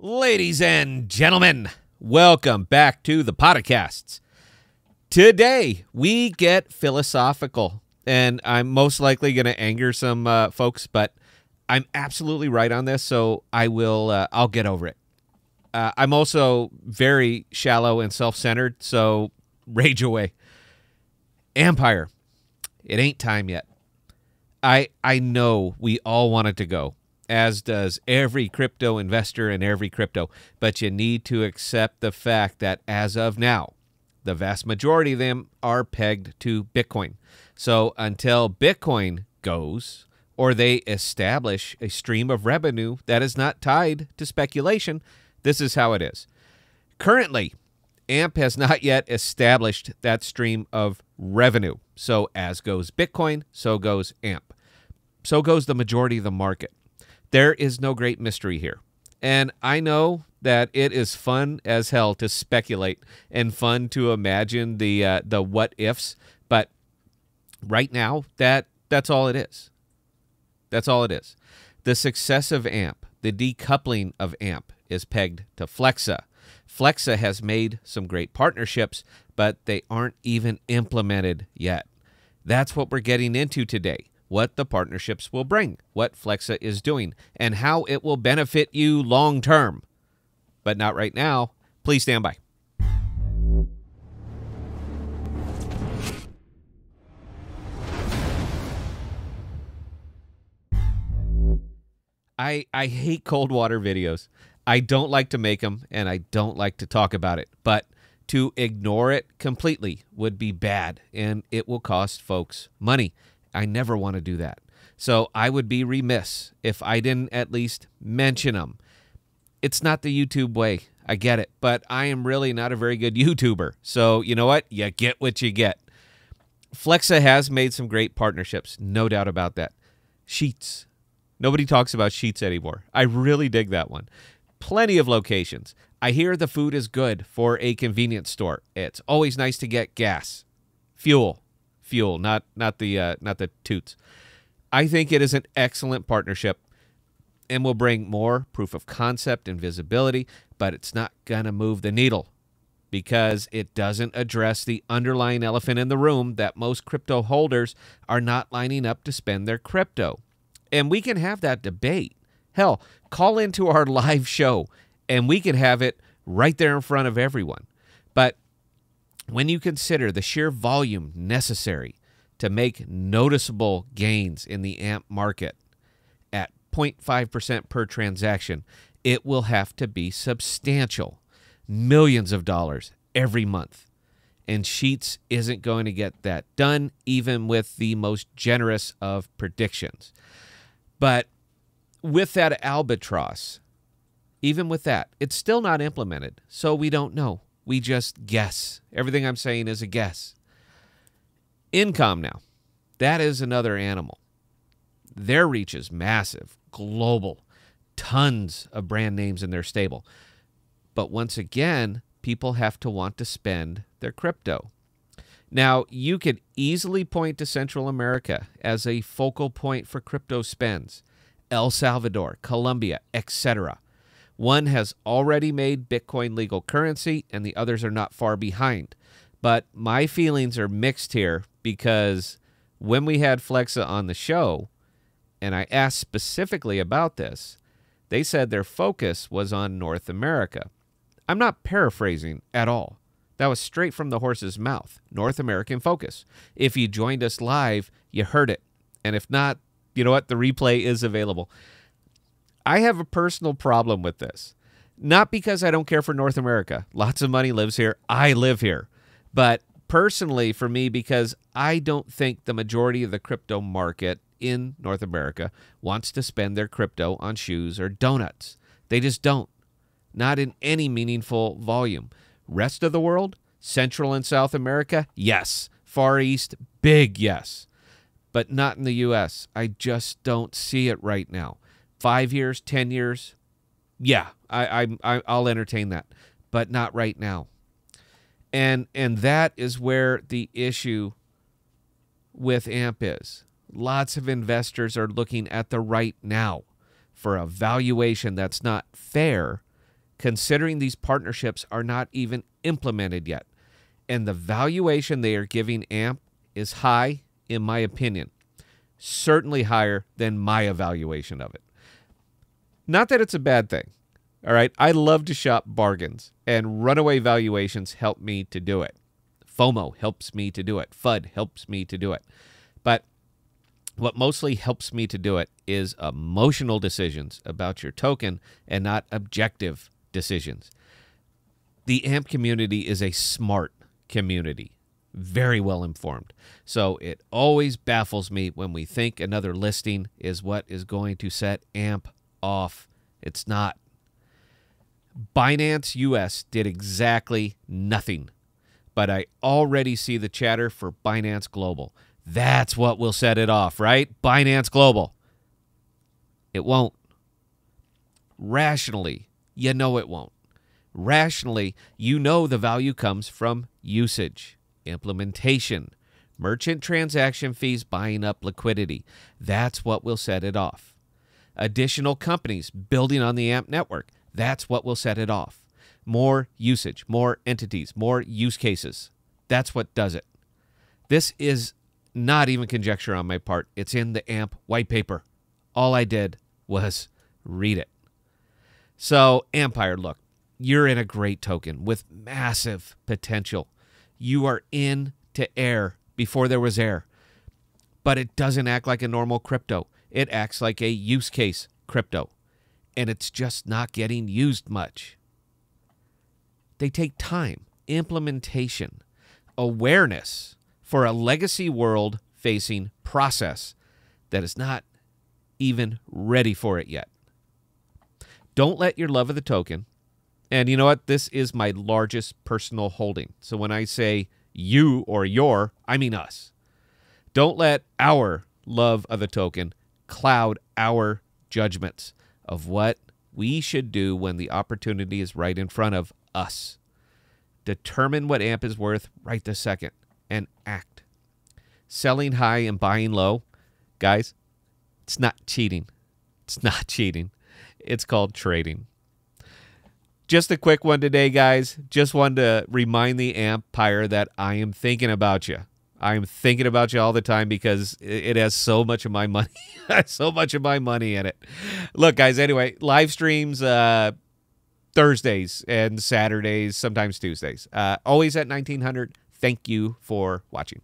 Ladies and gentlemen, welcome back to the podcasts. Today, we get philosophical, and I'm most likely going to anger some uh, folks, but I'm absolutely right on this, so I will uh, I'll get over it. Uh, I'm also very shallow and self-centered, so rage away. Empire. It ain't time yet. I I know we all want it to go as does every crypto investor and every crypto. But you need to accept the fact that as of now, the vast majority of them are pegged to Bitcoin. So until Bitcoin goes or they establish a stream of revenue that is not tied to speculation, this is how it is. Currently, AMP has not yet established that stream of revenue. So as goes Bitcoin, so goes AMP. So goes the majority of the market. There is no great mystery here. And I know that it is fun as hell to speculate and fun to imagine the uh, the what ifs, but right now that that's all it is. That's all it is. The success of AMP, the decoupling of AMP is pegged to Flexa. Flexa has made some great partnerships, but they aren't even implemented yet. That's what we're getting into today what the partnerships will bring, what Flexa is doing, and how it will benefit you long term. But not right now. Please stand by. I, I hate cold water videos. I don't like to make them and I don't like to talk about it, but to ignore it completely would be bad and it will cost folks money. I never want to do that. So I would be remiss if I didn't at least mention them. It's not the YouTube way. I get it, but I am really not a very good YouTuber. So you know what? You get what you get. Flexa has made some great partnerships, no doubt about that. Sheets. Nobody talks about sheets anymore. I really dig that one. Plenty of locations. I hear the food is good for a convenience store. It's always nice to get gas, fuel, fuel, not not the uh, not the toots. I think it is an excellent partnership and will bring more proof of concept and visibility, but it's not going to move the needle because it doesn't address the underlying elephant in the room that most crypto holders are not lining up to spend their crypto. And we can have that debate. Hell, call into our live show and we can have it right there in front of everyone. When you consider the sheer volume necessary to make noticeable gains in the AMP market at 0.5% per transaction, it will have to be substantial millions of dollars every month. And Sheets isn't going to get that done, even with the most generous of predictions. But with that albatross, even with that, it's still not implemented. So we don't know. We just guess. Everything I'm saying is a guess. Income now. That is another animal. Their reach is massive, global, tons of brand names in their stable. But once again, people have to want to spend their crypto. Now, you could easily point to Central America as a focal point for crypto spends, El Salvador, Colombia, etc. One has already made Bitcoin legal currency, and the others are not far behind. But my feelings are mixed here because when we had Flexa on the show, and I asked specifically about this, they said their focus was on North America. I'm not paraphrasing at all. That was straight from the horse's mouth. North American focus. If you joined us live, you heard it. And if not, you know what? The replay is available. I have a personal problem with this. Not because I don't care for North America. Lots of money lives here. I live here. But personally, for me, because I don't think the majority of the crypto market in North America wants to spend their crypto on shoes or donuts. They just don't. Not in any meaningful volume. Rest of the world, Central and South America, yes. Far East, big yes. But not in the US. I just don't see it right now five years, 10 years, yeah, I, I, I'll entertain that, but not right now. And, and that is where the issue with AMP is. Lots of investors are looking at the right now for a valuation that's not fair, considering these partnerships are not even implemented yet. And the valuation they are giving AMP is high, in my opinion certainly higher than my evaluation of it. Not that it's a bad thing. All right. I love to shop bargains, and runaway valuations help me to do it. FOMO helps me to do it. FUD helps me to do it. But what mostly helps me to do it is emotional decisions about your token and not objective decisions. The AMP community is a smart community very well informed. So it always baffles me when we think another listing is what is going to set AMP off. It's not. Binance US did exactly nothing, but I already see the chatter for Binance Global. That's what will set it off, right? Binance Global. It won't. Rationally, you know it won't. Rationally, you know the value comes from usage implementation, merchant transaction fees buying up liquidity. That's what will set it off. Additional companies building on the AMP network. That's what will set it off. More usage, more entities, more use cases. That's what does it. This is not even conjecture on my part. It's in the AMP white paper. All I did was read it. So, Empire, look, you're in a great token with massive potential you are in to air before there was air. But it doesn't act like a normal crypto. It acts like a use case crypto. And it's just not getting used much. They take time, implementation, awareness for a legacy world facing process that is not even ready for it yet. Don't let your love of the token and you know what? This is my largest personal holding. So when I say you or your, I mean us. Don't let our love of the token cloud our judgments of what we should do when the opportunity is right in front of us. Determine what AMP is worth right this second and act. Selling high and buying low, guys, it's not cheating. It's not cheating. It's called trading. Just a quick one today, guys. Just wanted to remind the Empire that I am thinking about you. I am thinking about you all the time because it has so much of my money, so much of my money in it. Look, guys. Anyway, live streams uh, Thursdays and Saturdays, sometimes Tuesdays. Uh, always at nineteen hundred. Thank you for watching.